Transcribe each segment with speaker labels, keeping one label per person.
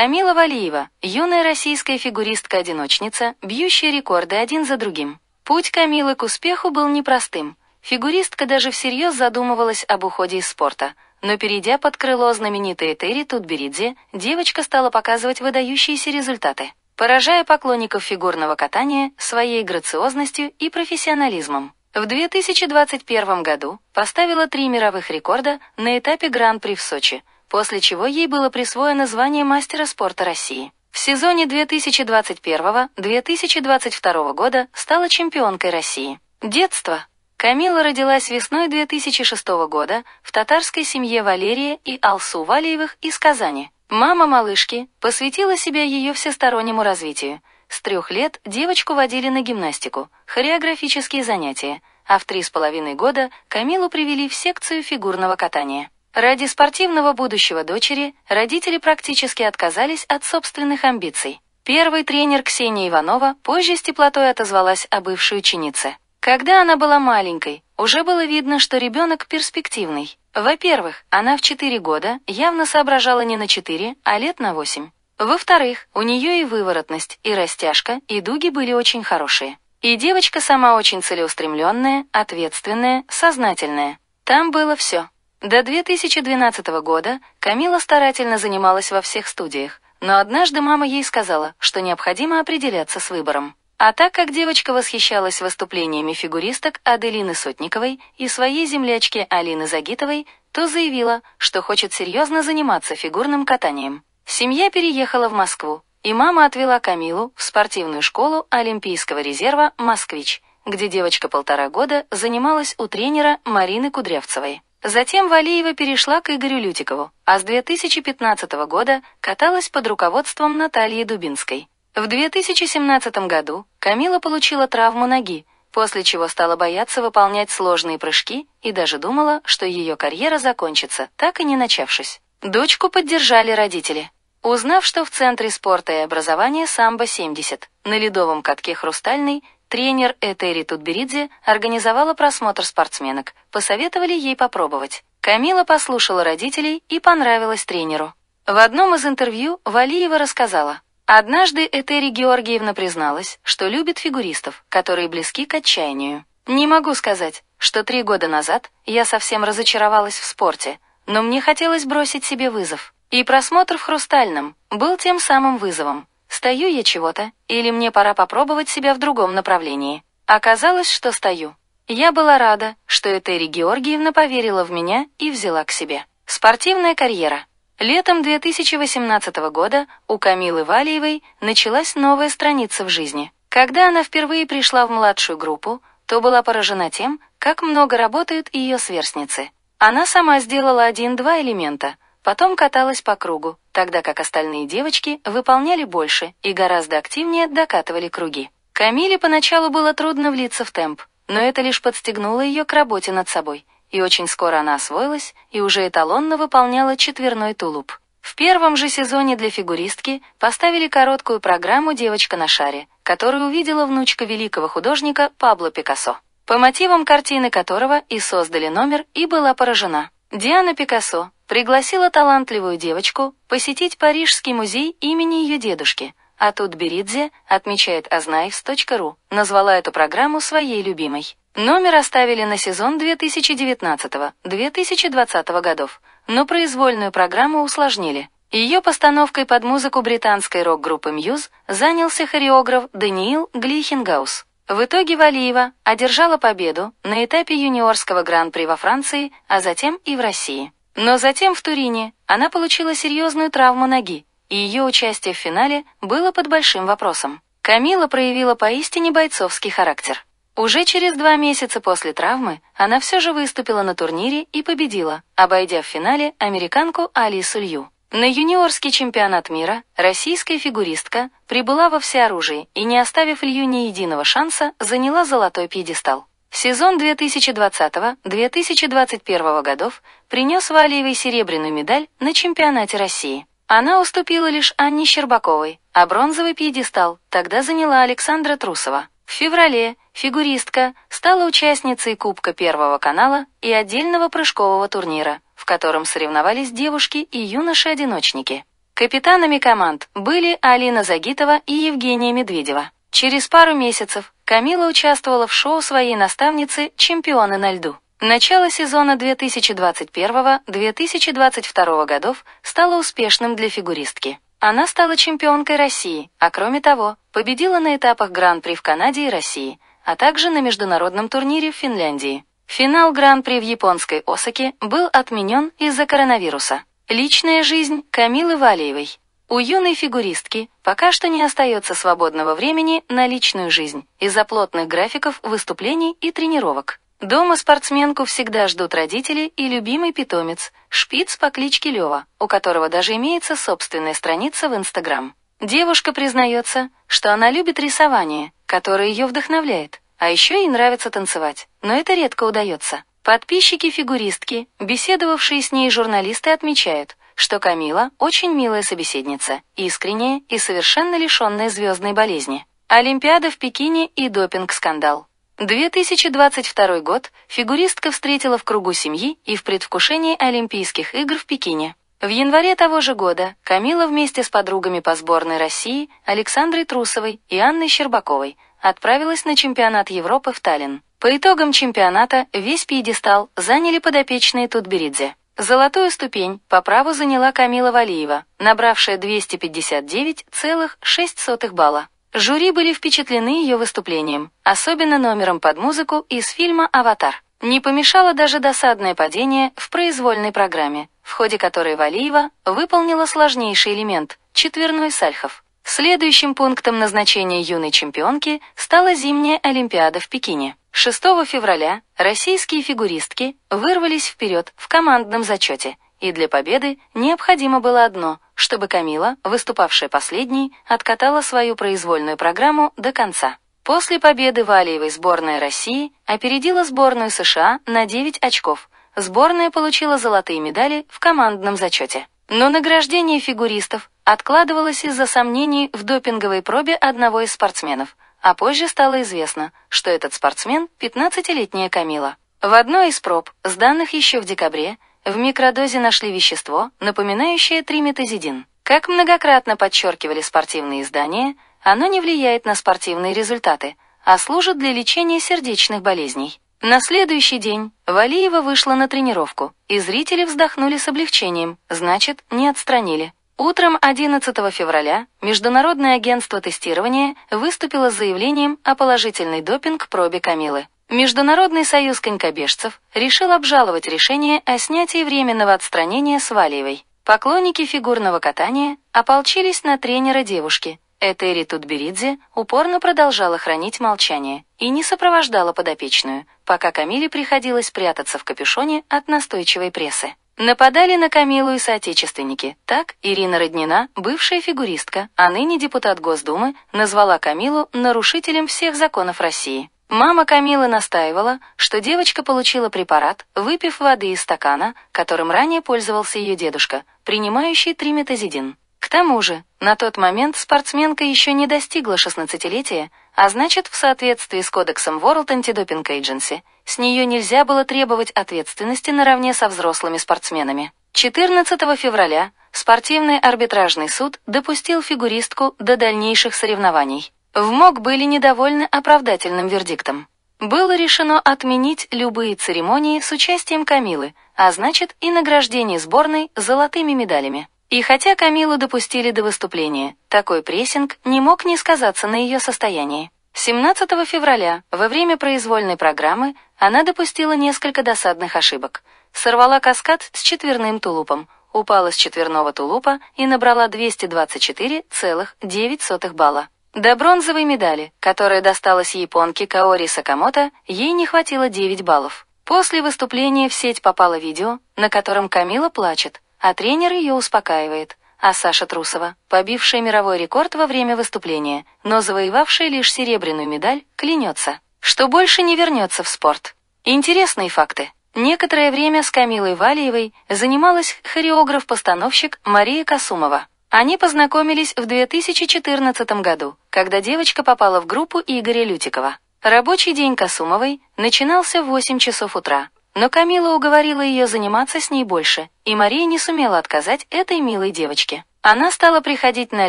Speaker 1: Камила Валиева, юная российская фигуристка-одиночница, бьющая рекорды один за другим. Путь Камилы к успеху был непростым. Фигуристка даже всерьез задумывалась об уходе из спорта. Но перейдя под крыло знаменитой Этери Тутберидзе, девочка стала показывать выдающиеся результаты, поражая поклонников фигурного катания своей грациозностью и профессионализмом. В 2021 году поставила три мировых рекорда на этапе Гран-при в Сочи – после чего ей было присвоено звание мастера спорта России. В сезоне 2021-2022 года стала чемпионкой России. Детство. Камила родилась весной 2006 года в татарской семье Валерия и Алсу Валиевых из Казани. Мама малышки посвятила себя ее всестороннему развитию. С трех лет девочку водили на гимнастику, хореографические занятия, а в три с половиной года Камилу привели в секцию фигурного катания. Ради спортивного будущего дочери родители практически отказались от собственных амбиций. Первый тренер Ксения Иванова позже с теплотой отозвалась о бывшей ученице. Когда она была маленькой, уже было видно, что ребенок перспективный. Во-первых, она в 4 года явно соображала не на 4, а лет на 8. Во-вторых, у нее и выворотность, и растяжка, и дуги были очень хорошие. И девочка сама очень целеустремленная, ответственная, сознательная. Там было все. До 2012 года Камила старательно занималась во всех студиях, но однажды мама ей сказала, что необходимо определяться с выбором. А так как девочка восхищалась выступлениями фигуристок Аделины Сотниковой и своей землячки Алины Загитовой, то заявила, что хочет серьезно заниматься фигурным катанием. Семья переехала в Москву, и мама отвела Камилу в спортивную школу Олимпийского резерва «Москвич», где девочка полтора года занималась у тренера Марины Кудрявцевой. Затем Валиева перешла к Игорю Лютикову, а с 2015 года каталась под руководством Натальи Дубинской. В 2017 году Камила получила травму ноги, после чего стала бояться выполнять сложные прыжки и даже думала, что ее карьера закончится, так и не начавшись. Дочку поддержали родители. Узнав, что в Центре спорта и образования «Самбо-70» на ледовом катке «Хрустальный» Тренер Этери Тутберидзе организовала просмотр спортсменок, посоветовали ей попробовать. Камила послушала родителей и понравилась тренеру. В одном из интервью Валиева рассказала, «Однажды Этери Георгиевна призналась, что любит фигуристов, которые близки к отчаянию. Не могу сказать, что три года назад я совсем разочаровалась в спорте, но мне хотелось бросить себе вызов. И просмотр в «Хрустальном» был тем самым вызовом. Стою я чего-то, или мне пора попробовать себя в другом направлении. Оказалось, что стою. Я была рада, что Этери Георгиевна поверила в меня и взяла к себе. Спортивная карьера. Летом 2018 года у Камилы Валиевой началась новая страница в жизни. Когда она впервые пришла в младшую группу, то была поражена тем, как много работают ее сверстницы. Она сама сделала один-два элемента – Потом каталась по кругу, тогда как остальные девочки выполняли больше и гораздо активнее докатывали круги. Камиле поначалу было трудно влиться в темп, но это лишь подстегнуло ее к работе над собой, и очень скоро она освоилась и уже эталонно выполняла четверной тулуп. В первом же сезоне для фигуристки поставили короткую программу «Девочка на шаре», которую увидела внучка великого художника Пабло Пикассо, по мотивам картины которого и создали номер, и была поражена. Диана Пикассо, пригласила талантливую девочку посетить Парижский музей имени ее дедушки, а тут Беридзе, отмечает aznaifs.ru, назвала эту программу своей любимой. Номер оставили на сезон 2019-2020 годов, но произвольную программу усложнили. Ее постановкой под музыку британской рок-группы Muse занялся хореограф Даниил Глихенгаус. В итоге Валиева одержала победу на этапе юниорского гран-при во Франции, а затем и в России. Но затем в Турине она получила серьезную травму ноги, и ее участие в финале было под большим вопросом. Камила проявила поистине бойцовский характер. Уже через два месяца после травмы она все же выступила на турнире и победила, обойдя в финале американку Алису Лью. На юниорский чемпионат мира российская фигуристка прибыла во всеоружии и, не оставив Лью ни единого шанса, заняла золотой пьедестал. Сезон 2020-2021 годов принес Валиевой серебряную медаль на чемпионате России. Она уступила лишь Анне Щербаковой, а бронзовый пьедестал тогда заняла Александра Трусова. В феврале фигуристка стала участницей Кубка Первого канала и отдельного прыжкового турнира, в котором соревновались девушки и юноши-одиночники. Капитанами команд были Алина Загитова и Евгения Медведева. Через пару месяцев Камила участвовала в шоу своей наставницы «Чемпионы на льду». Начало сезона 2021-2022 годов стало успешным для фигуристки. Она стала чемпионкой России, а кроме того, победила на этапах Гран-при в Канаде и России, а также на международном турнире в Финляндии. Финал Гран-при в японской Осаке был отменен из-за коронавируса. Личная жизнь Камилы Валиевой. У юной фигуристки пока что не остается свободного времени на личную жизнь из-за плотных графиков выступлений и тренировок. Дома спортсменку всегда ждут родители и любимый питомец, шпиц по кличке Лева, у которого даже имеется собственная страница в Инстаграм. Девушка признается, что она любит рисование, которое ее вдохновляет, а еще ей нравится танцевать, но это редко удается. Подписчики фигуристки, беседовавшие с ней журналисты отмечают, что Камила очень милая собеседница, искренняя и совершенно лишенная звездной болезни. Олимпиада в Пекине и допинг-скандал. 2022 год фигуристка встретила в кругу семьи и в предвкушении Олимпийских игр в Пекине. В январе того же года Камила вместе с подругами по сборной России Александрой Трусовой и Анной Щербаковой отправилась на чемпионат Европы в Таллин. По итогам чемпионата весь пьедестал заняли подопечные Тутберидзе. Золотую ступень по праву заняла Камила Валиева, набравшая 259,6 балла. Жюри были впечатлены ее выступлением, особенно номером под музыку из фильма «Аватар». Не помешало даже досадное падение в произвольной программе, в ходе которой Валиева выполнила сложнейший элемент – четверной сальхов. Следующим пунктом назначения юной чемпионки стала зимняя Олимпиада в Пекине. 6 февраля российские фигуристки вырвались вперед в командном зачете, и для победы необходимо было одно, чтобы Камила, выступавшая последней, откатала свою произвольную программу до конца. После победы Валиевой сборная России опередила сборную США на 9 очков. Сборная получила золотые медали в командном зачете. Но награждение фигуристов откладывалось из-за сомнений в допинговой пробе одного из спортсменов, а позже стало известно, что этот спортсмен – 15-летняя Камила. В одной из проб, сданных еще в декабре, в микродозе нашли вещество, напоминающее триметазидин. Как многократно подчеркивали спортивные издания, оно не влияет на спортивные результаты, а служит для лечения сердечных болезней. На следующий день Валиева вышла на тренировку, и зрители вздохнули с облегчением, значит, не отстранили. Утром 11 февраля Международное агентство тестирования выступило с заявлением о положительной допинг-пробе Камилы. Международный союз конькобежцев решил обжаловать решение о снятии временного отстранения с Валиевой. Поклонники фигурного катания ополчились на тренера девушки, Этери Тутберидзе упорно продолжала хранить молчание и не сопровождала подопечную, пока Камиле приходилось прятаться в капюшоне от настойчивой прессы. Нападали на Камилу и соотечественники. Так Ирина Роднина, бывшая фигуристка, а ныне депутат Госдумы, назвала Камилу нарушителем всех законов России. Мама Камилы настаивала, что девочка получила препарат, выпив воды из стакана, которым ранее пользовался ее дедушка, принимающий триметазидин. К тому же, на тот момент спортсменка еще не достигла 16-летия, а значит, в соответствии с кодексом World Anti-Doping Agency, с нее нельзя было требовать ответственности наравне со взрослыми спортсменами. 14 февраля спортивный арбитражный суд допустил фигуристку до дальнейших соревнований. В МОК были недовольны оправдательным вердиктом. Было решено отменить любые церемонии с участием Камилы, а значит и награждение сборной золотыми медалями. И хотя Камилу допустили до выступления, такой прессинг не мог не сказаться на ее состоянии. 17 февраля, во время произвольной программы, она допустила несколько досадных ошибок. Сорвала каскад с четверным тулупом, упала с четверного тулупа и набрала 224,9 балла. До бронзовой медали, которая досталась японке Каори Сакамото, ей не хватило 9 баллов. После выступления в сеть попало видео, на котором Камила плачет, а тренер ее успокаивает. А Саша Трусова, побившая мировой рекорд во время выступления, но завоевавшая лишь серебряную медаль, клянется, что больше не вернется в спорт. Интересные факты. Некоторое время с Камилой Валиевой занималась хореограф-постановщик Мария Касумова. Они познакомились в 2014 году, когда девочка попала в группу Игоря Лютикова. Рабочий день Касумовой начинался в 8 часов утра, но Камила уговорила ее заниматься с ней больше, и Мария не сумела отказать этой милой девочке. Она стала приходить на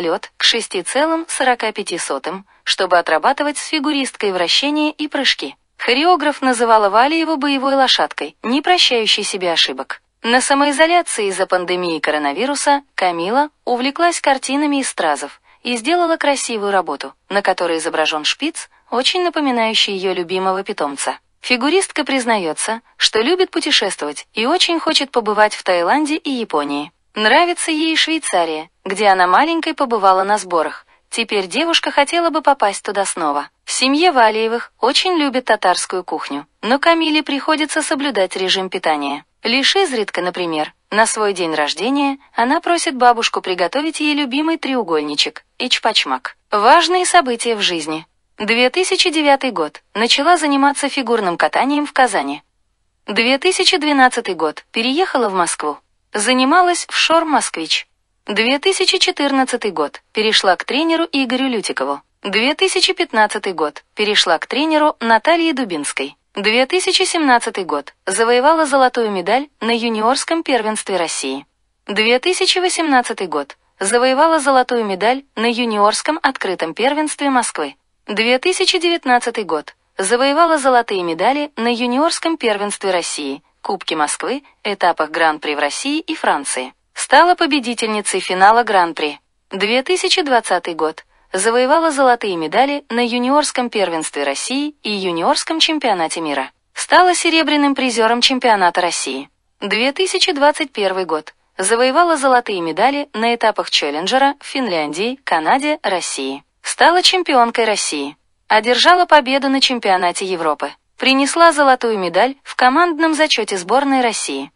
Speaker 1: лед к 6,45, чтобы отрабатывать с фигуристкой вращения и прыжки. Хореограф называла Вали его боевой лошадкой, не прощающей себе ошибок. На самоизоляции из-за пандемии коронавируса Камила увлеклась картинами из стразов и сделала красивую работу, на которой изображен шпиц, очень напоминающий ее любимого питомца. Фигуристка признается, что любит путешествовать и очень хочет побывать в Таиланде и Японии. Нравится ей Швейцария, где она маленькой побывала на сборах. Теперь девушка хотела бы попасть туда снова. В семье Валиевых очень любят татарскую кухню, но Камиле приходится соблюдать режим питания. Лишь изредка, например, на свой день рождения она просит бабушку приготовить ей любимый треугольничек – ичпачмак. Важные события в жизни. 2009 год. Начала заниматься фигурным катанием в Казани. 2012 год. Переехала в Москву. Занималась в Шор Москвич. 2014 год. Перешла к тренеру Игорю Лютикову. 2015 год. Перешла к тренеру Наталье Дубинской. 2017 год. Завоевала золотую медаль на юниорском первенстве России. 2018 год. Завоевала золотую медаль на юниорском открытом первенстве Москвы. 2019 год. Завоевала золотые медали на юниорском первенстве России, Кубке Москвы, этапах Гран-при в России и Франции. Стала победительницей финала Гран-при. 2020 год. Завоевала золотые медали на юниорском первенстве России и юниорском чемпионате мира. Стала серебряным призером чемпионата России. 2021 год. Завоевала золотые медали на этапах Челленджера в Финляндии, Канаде, России. Стала чемпионкой России. Одержала победу на чемпионате Европы. Принесла золотую медаль в командном зачете сборной России.